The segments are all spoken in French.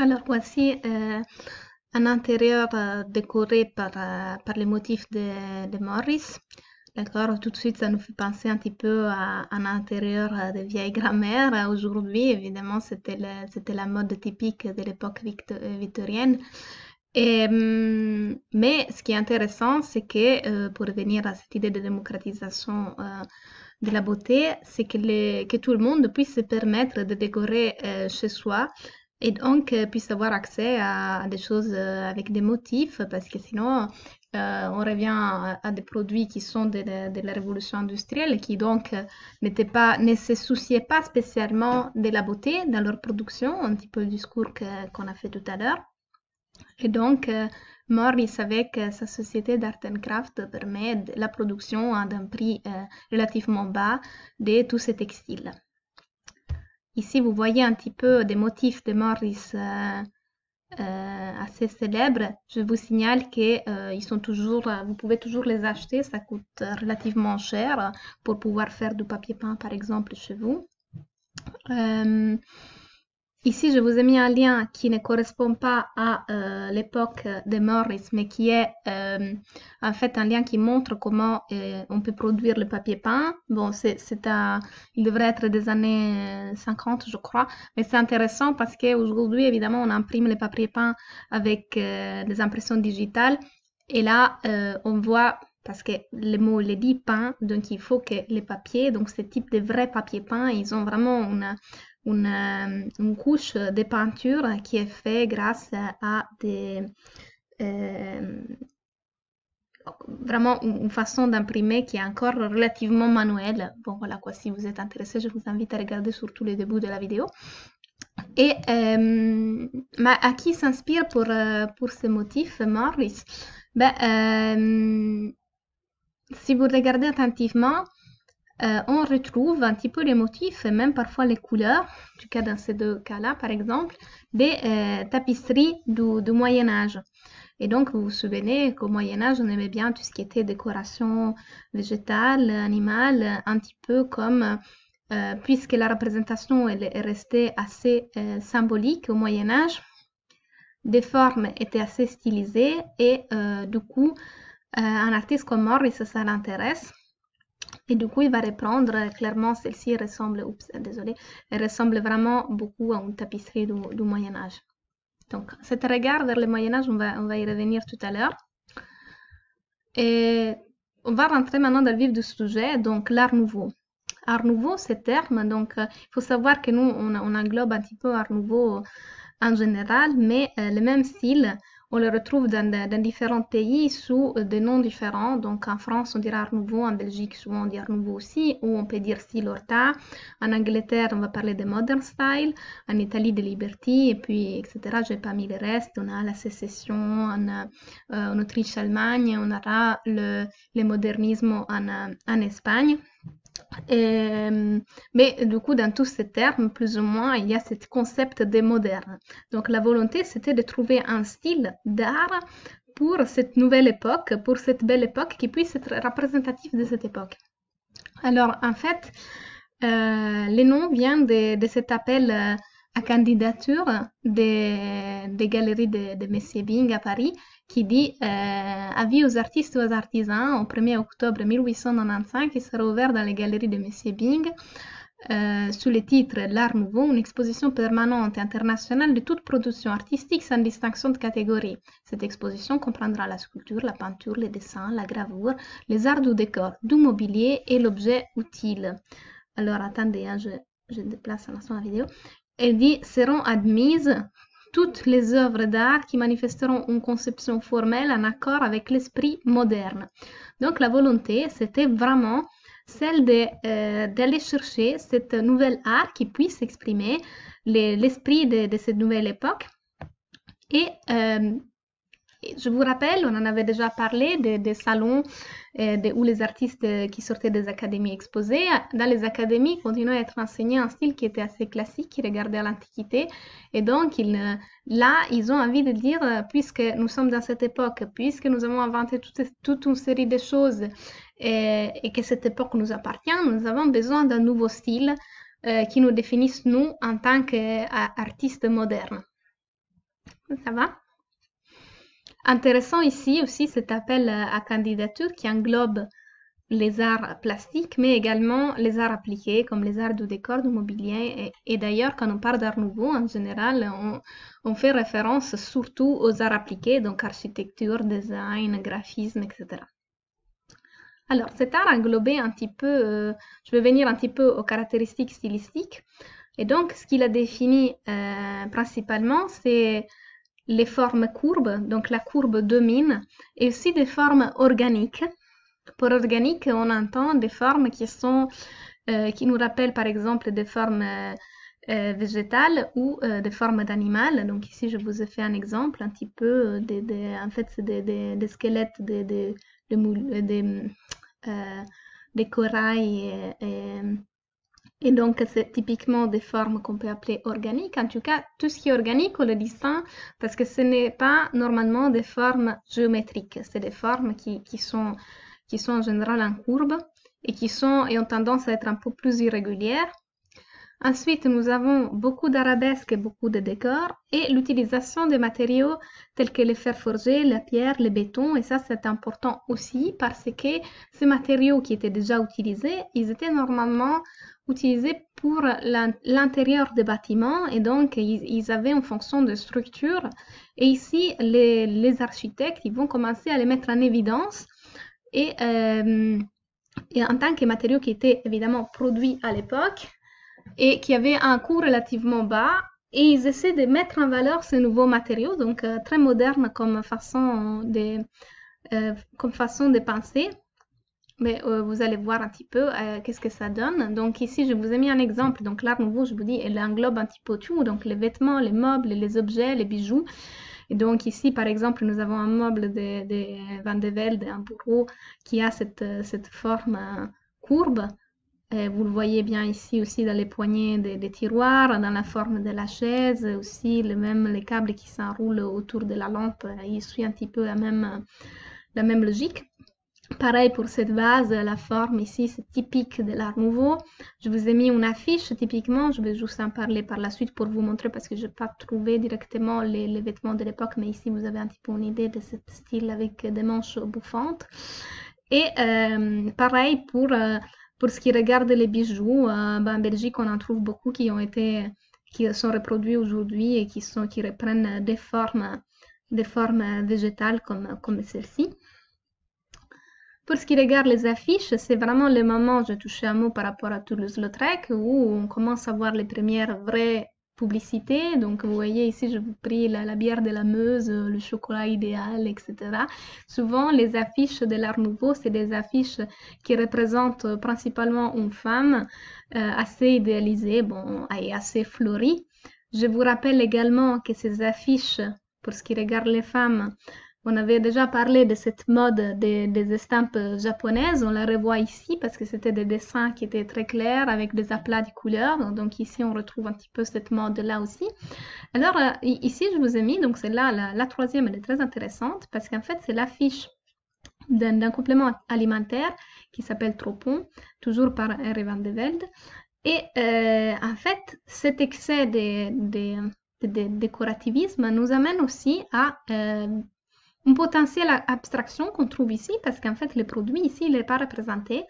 Alors voici euh, un intérieur euh, décoré par, euh, par, les motifs de, de Morris. D'accord, tout de suite ça nous fait penser un petit peu à, un intérieur de vieille grammaire. Aujourd'hui, évidemment, c'était la mode typique de l'époque victorienne. Hum, mais ce qui est intéressant, c'est que, pour revenir à cette idée de démocratisation de la beauté, c'est que, que, tout le monde puisse se permettre de décorer chez soi et donc euh, puisse avoir accès à des choses euh, avec des motifs, parce que sinon, euh, on revient à, des produits qui sont de, de, la révolution industrielle, qui donc n'étaient pas, ne se souciaient pas spécialement de la beauté dans leur production, un petit peu le discours qu'on a fait tout à l'heure. Et donc, euh, Morris, avec sa société d'art and craft, permet la production à un prix relativement bas de tous ces textiles. Ici, vous voyez un petit peu des motifs de Morris euh, euh, assez célèbres. Je vous signale que euh, ils sont toujours, vous pouvez toujours les acheter. Ça coûte relativement cher pour pouvoir faire du papier peint, par exemple, chez vous. Ici, je vous ai mis un lien qui ne correspond pas à euh, l'époque de Morris, mais qui est euh, en fait un lien qui montre comment euh, on peut produire le papier peint. Bon, c'est un, il devrait être des années 50, je crois, mais c'est intéressant parce qu'aujourd'hui, évidemment, on imprime les papiers peint avec des impressions digitales. Et là, on voit parce que le mot le dit peint, donc il faut que les papiers, donc ce type de vrais papier peint, ils ont vraiment une, une, um, couche de peinture qui est faite grâce à des, um, vraiment une façon d'imprimer qui est encore relativement manuelle. Bon voilà quoi, si vous êtes intéressé, je vous invite à regarder surtout les débuts de la vidéo. Et um, à qui s'inspire pour, euh, pour ce motif Maurice? ben, Si vous regardez attentivement, euh, on retrouve un petit peu les motifs et même parfois les couleurs, Du cas dans ces deux cas-là, par exemple, des euh, tapisseries du, Moyen Âge. Et donc, vous vous souvenez qu'au Moyen Âge, on aimait bien tout ce qui était décoration végétale, animale, un petit peu comme, euh, puisque la représentation est restée assez symbolique au Moyen Âge, des formes étaient assez stylisées et du coup, un artiste comme Morris, ça l'intéresse et du coup, il va reprendre. Euh, clairement, celle-ci ressemble, désolé, ressemble vraiment beaucoup à une tapisserie du, Moyen Âge. Donc, cet regard vers le Moyen Âge, on va, y revenir tout à l'heure. Et on va rentrer maintenant dans le vif du sujet, donc l'art nouveau. Art nouveau, c'est terme, donc euh, il faut savoir que nous, on, englobe un petit peu art nouveau en général, mais euh, le même style on le retrouve dans, différents pays sous euh, des noms différents. Donc en France, on dira Art Nouveau, en Belgique, souvent on dit Nouveau aussi, ou on peut dire style Horta. En Angleterre, on va parler de Modern Style, en Italie, de Liberty, et puis etc. Je n'ai pas mis le reste. On a la sécession en, euh, en Autriche-Allemagne, on aura le, le modernisme en, en Espagne. Euh, mais du coup, dans tous ces termes, plus ou moins, il y a ce concept de moderne. Donc la volonté, c'était de trouver un style d'art pour cette nouvelle époque, pour cette belle époque qui puisse être représentative de cette époque. Alors en fait, euh, le nom noms de, de cet appel euh, à candidature des, des galeries de, de Messier Bing à Paris qui dit euh, Avis aux artistes et aux artisans, au 1er octobre 1895, qui sera ouvert dans les galeries de M. Bing, euh, sous le titre L'Art Nouveau, une exposition permanente et internationale de toute production artistique sans distinction de catégorie. Cette exposition comprendra la sculpture, la peinture, les dessins, la gravure, les arts du décor, du mobilier et l'objet utile. Alors attendez, hein, je, je déplace la vidéo. Elle dit seront admises toutes les œuvres d'art qui manifesteront une conception formelle en accord avec l'esprit moderne. Donc la volonté, c'était vraiment celle euh, d'aller chercher cette nouvelle art qui puisse exprimer l'esprit de, cette nouvelle époque et euh, je vous rappelle, on en avait déjà parlé des, salons euh, où les artistes euh, qui sortaient des académies exposaient. Euh, dans les académies, ils continuaient à être enseignés un style qui était assez classique, qui regardait l'Antiquité. Et donc, là, ils ont envie de dire, puisque nous sommes dans cette époque, puisque nous avons inventé toute, une série de choses et, que cette époque nous appartient, nous avons besoin d'un nouveau style qui nous définisse, nous, en tant qu'artistes modernes. Ça va Intéressant ici aussi cet appel euh, à candidature qui englobe les arts plastiques, mais également les arts appliqués, comme les arts du décor, du mobilier. Et, d'ailleurs, quand on parle d'art nouveau, en général, on, fait référence surtout aux arts appliqués, donc architecture, design, graphisme, etc. Alors, cet art englobé un petit peu, euh, je vais venir un petit peu aux caractéristiques stylistiques. Et donc, ce qu'il a défini euh, principalement, c'est les formes courbes, donc la courbe domine, et aussi des formes organiques. Pour organique, on entend des formes qui, sont, euh, qui nous rappellent par exemple des formes euh, euh, végétales ou des formes d'animales. Donc ici, je vous ai fait un exemple un petit peu, des, en fait, c'est des, squelettes, des, des, des, corails et et donc, c'est typiquement des formes qu'on peut appeler organiques. En tout cas, tout ce qui est organique, on le distingue parce que ce n'est pas normalement des formes géométriques. C'est des formes qui, qui, sont, qui sont en général en courbe et qui sont, et ont tendance à être un peu plus irrégulières. Ensuite, nous avons beaucoup d'arabesques et beaucoup de décors et l'utilisation des matériaux tels que les fer forgé, la pierre, le béton. Et ça, c'est important aussi parce que ces matériaux qui étaient déjà utilisés, ils étaient normalement utilisés pour l'intérieur des bâtiments et donc ils, avaient une fonction de structure. Et ici, les, les, architectes, ils vont commencer à les mettre en évidence et, euh, et en tant que matériaux qui étaient évidemment produits à l'époque et qui avait un coût relativement bas. Et ils essaient de mettre en valeur ce nouveaux matériaux, donc euh, très moderne comme façon de, euh, comme façon de penser. Mais euh, vous allez voir un petit peu qu'est-ce que ça donne. Donc ici, je vous ai mis un exemple. Donc l'art nouveau, je vous dis, elle englobe un petit peu tout. Donc les vêtements, les meubles, les objets, les bijoux. Et donc ici, par exemple, nous avons un meuble de, Van de Velde, un bureau, qui a cette, cette forme courbe. Euh, vous le voyez bien ici aussi dans les poignées des, tiroirs, dans la forme de la chaise, aussi le même les câbles qui s'enroulent autour de la lampe. Euh, il suit un petit peu la même, euh, la même logique. Pareil pour cette vase, la forme ici c'est typique de l'art nouveau. Je vous ai mis une affiche typiquement, je vais juste en parler par la suite pour vous montrer parce que je n'ai pas trouvé directement les, vêtements de l'époque, mais ici vous avez un petit peu une idée de ce style avec des manches bouffantes. Et pareil pour pour ce qui regarde les bijoux, euh, ben, en Belgique, on en trouve beaucoup qui ont été, qui sont reproduits aujourd'hui et qui sont, qui reprennent des formes, des formes végétales comme, comme celle-ci. Pour ce qui regarde les affiches, c'est vraiment le moment, j'ai touché un mot par rapport à Toulouse-Lautrec, où on commence à voir les premières vraies publicité. Donc vous voyez ici, je vous prie la, bière de la Meuse, euh, le chocolat idéal, etc. Souvent, les affiches de l'art nouveau, c'est des affiches qui représentent euh, principalement une femme euh, assez idéalisée bon, et assez fleurie. Je vous rappelle également que ces affiches, pour ce qui regarde les femmes, on avait déjà parlé de cette mode des, estampes japonaises. On la revoit ici parce que c'était des dessins qui étaient très clairs avec des aplats de couleurs. Donc ici, on retrouve un petit peu cette mode-là aussi. Alors euh, ici, je vous ai mis, donc celle là la, troisième, elle est très intéressante parce qu'en fait, c'est l'affiche d'un complément alimentaire qui s'appelle Tropon, toujours par R. Van de Velde. Et euh, en fait, cet excès de, décorativisme nous amène aussi à euh, une potentielle abstraction qu'on trouve ici, parce qu'en fait, le produit ici, il n'est pas représenté.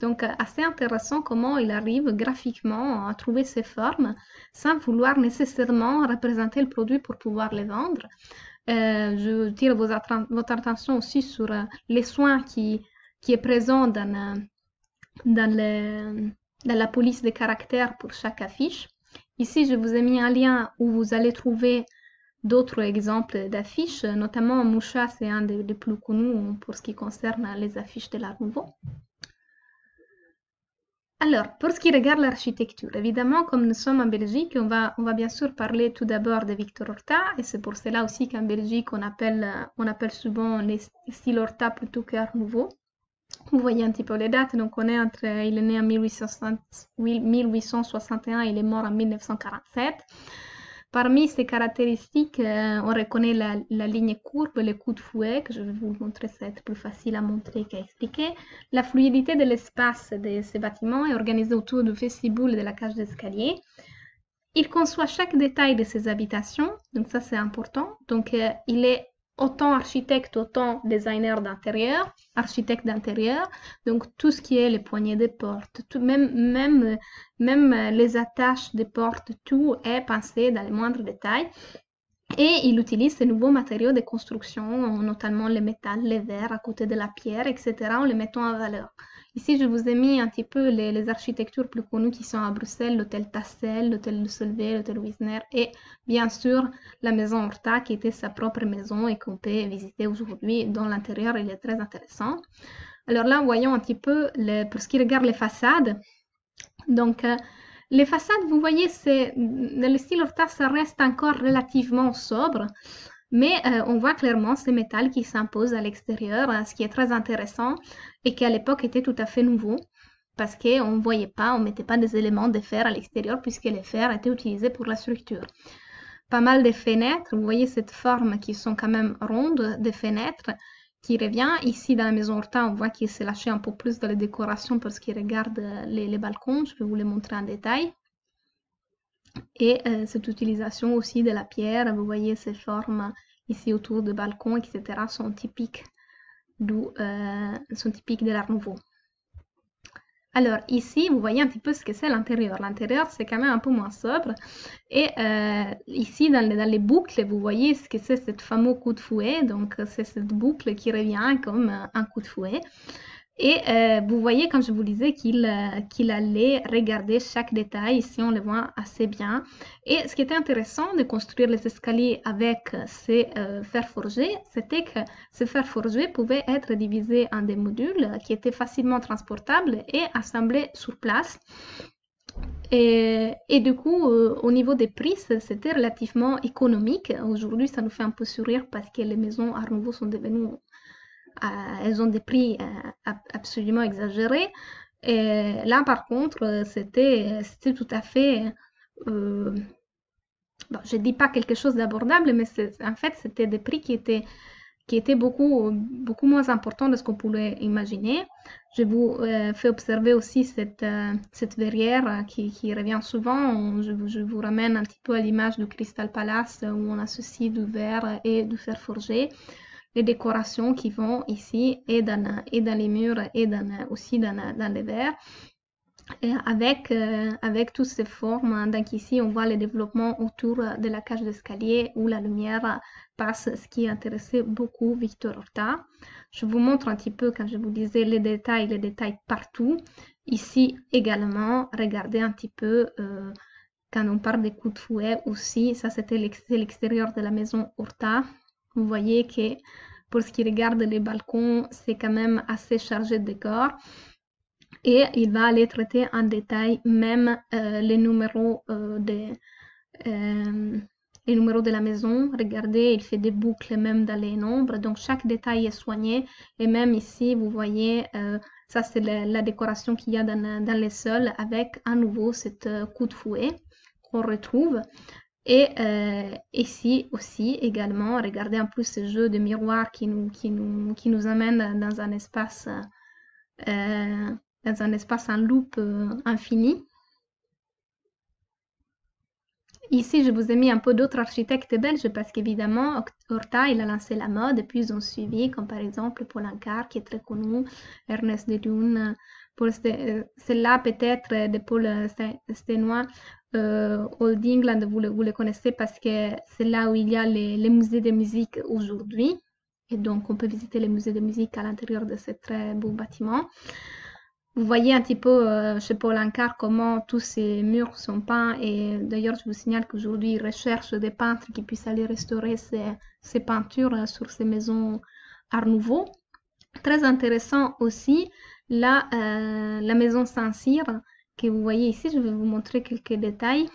Donc, euh, assez intéressant comment il arrive graphiquement à trouver ses formes sans vouloir nécessairement représenter le produit pour pouvoir le vendre. Euh, je tire votre attention aussi sur euh, les soins qui, qui est présent dans, la police de caractères pour chaque affiche. Ici, je vous ai mis un lien où vous allez trouver d'autres exemples d'affiches, notamment Moucha, c'est un des, plus connus pour ce qui concerne les affiches de l'art nouveau. Alors, pour ce qui regarde l'architecture, évidemment, comme nous sommes en Belgique, on va, on va bien sûr parler tout d'abord de Victor Horta, et c'est pour cela aussi qu'en Belgique, on appelle, on appelle souvent les styles Horta plutôt qu'art nouveau. Vous voyez un petit peu les dates, donc on est entre, il est né en 1861 et il est mort en 1947. Parmi ces caractéristiques, euh, on reconnaît la, ligne courbe, les coups de fouet, que je vais vous montrer, ça va être plus facile à montrer qu'à expliquer. La fluidité de l'espace de ces bâtiments est organisée autour du vestibule de la cage d'escalier. Il conçoit chaque détail de ses habitations, donc ça c'est important. Donc euh, il est autant architecte, autant designer d'intérieur, architecte d'intérieur, donc tout ce qui est les poignées des portes, même, euh, les attaches des portes, tout est pensé dans les moindres détails. Et il utilise ces nouveaux matériaux de construction, notamment les métals, les verres à côté de la pierre, etc., en les mettant en valeur. Ici, je vous ai mis un petit peu les, architectures plus connues qui sont à Bruxelles, l'hôtel Tassel, l'hôtel de Solvay, l'hôtel Wisner et bien sûr la maison Horta qui était sa propre maison et qu'on peut visiter aujourd'hui dans l'intérieur. Il est très intéressant. Alors là, voyons un petit peu les, pour ce qui regarde les façades. Donc, euh, les façades, vous voyez, c'est le style Horta, ça reste encore relativement sobre. Mais euh, on voit clairement ces métal qui s'imposent à l'extérieur, euh, ce qui est très intéressant et qui à l'époque était tout à fait nouveau parce qu'on ne voyait pas, on ne mettait pas des éléments de fer à l'extérieur puisque les fer étaient utilisés pour la structure. Pas mal de fenêtres, vous voyez cette forme qui sont quand même rondes, des fenêtres qui revient. Ici, dans la maison Horta, on voit qu'il s'est lâché un peu plus dans les décorations parce qu'il regarde euh, les balcons. Je vais vous les montrer en détail. Et euh, cette utilisation aussi de la pierre, vous voyez ces formes ici autour de balcon, etc., sont typiques, euh, sont typiques de l'art nouveau. Alors ici, vous voyez un petit peu ce que c'est l'intérieur. L'intérieur, c'est quand même un peu moins sobre. Et euh, ici, dans les, dans les, boucles, vous voyez ce que c'est ce fameux coup de fouet. Donc, c'est cette boucle qui revient comme un coup de fouet. Et euh, vous voyez, comme je vous disais, euh, qu'il allait regarder chaque détail. Ici, on le voit assez bien. Et ce qui était intéressant de construire les escaliers avec ces fer euh, fers forgés, c'était que ces fers forgés pouvaient être divisés en des modules qui étaient facilement transportables et assemblés sur place. Et, du coup, au niveau des prix, c'était relativement économique. Aujourd'hui, ça nous fait un peu sourire parce que les maisons à nouveau sont devenues euh, elles ont des prix euh, absolument exagérés. Et là, par contre, euh, c'était tout à fait je ne dis pas quelque chose d'abordable, mais en fait, c'était des prix qui étaient, qui étaient beaucoup, beaucoup moins importants de ce qu'on pouvait imaginer. Je vous fais observer aussi cette, verrière qui, revient souvent. Je, je, vous ramène un petit peu à l'image du Crystal Palace où on associe du verre et du fer forgé les décorations qui vont ici et dans, et dans les murs et dans, aussi dans, dans les verres. Et avec, euh, avec toutes ces formes, hein, donc ici on voit le développement autour de la cage d'escalier où la lumière passe, ce qui intéressait beaucoup Victor Horta. Je vous montre un petit peu, quand je vous disais les détails, les détails partout. Ici également, regardez un petit peu euh, quand on parle des coups de fouet aussi, ça c'était l'extérieur de la maison Horta, vous voyez que pour ce qui regarde les balcons, c'est quand même assez chargé de décor Et il va aller traiter en détail même euh, les, numéros, des euh, de, euh, numéros de la maison. Regardez, il fait des boucles même dans les nombres. Donc chaque détail est soigné. Et même ici, vous voyez, ça c'est la, décoration qu'il y a dans, les sols avec à nouveau cette coup de fouet qu'on retrouve. Et, euh, ici aussi également regarder en plus ce jeu de miroir qui nous, qui nous, qui nous amène dans un espace euh, dans un espace en loupe euh, infini. Ici, je vous ai mis un peu d'autres architectes belges parce qu'évidemment, Horta, il a lancé la mode et puis ils ont suivi, comme par exemple Paul Ancar, qui est très connu, Ernest de Dune, celle-là peut-être de Paul Stenois euh, Old England, vous le, connaissez parce que c'est là où il y a les, musées de musique aujourd'hui. Et donc, on peut visiter les musées de musique à l'intérieur de ces très beaux bâtiments Vous voyez un petit peu euh, chez Paul Ancar comment tous ces murs sont peints. Et d'ailleurs, je vous signale qu'aujourd'hui, il recherche des peintres qui puissent aller restaurer ces, peintures euh, sur ces maisons Art Nouveau. Très intéressant aussi, là, la maison Saint-Cyr que vous voyez ici, je vais vous montrer quelques détails.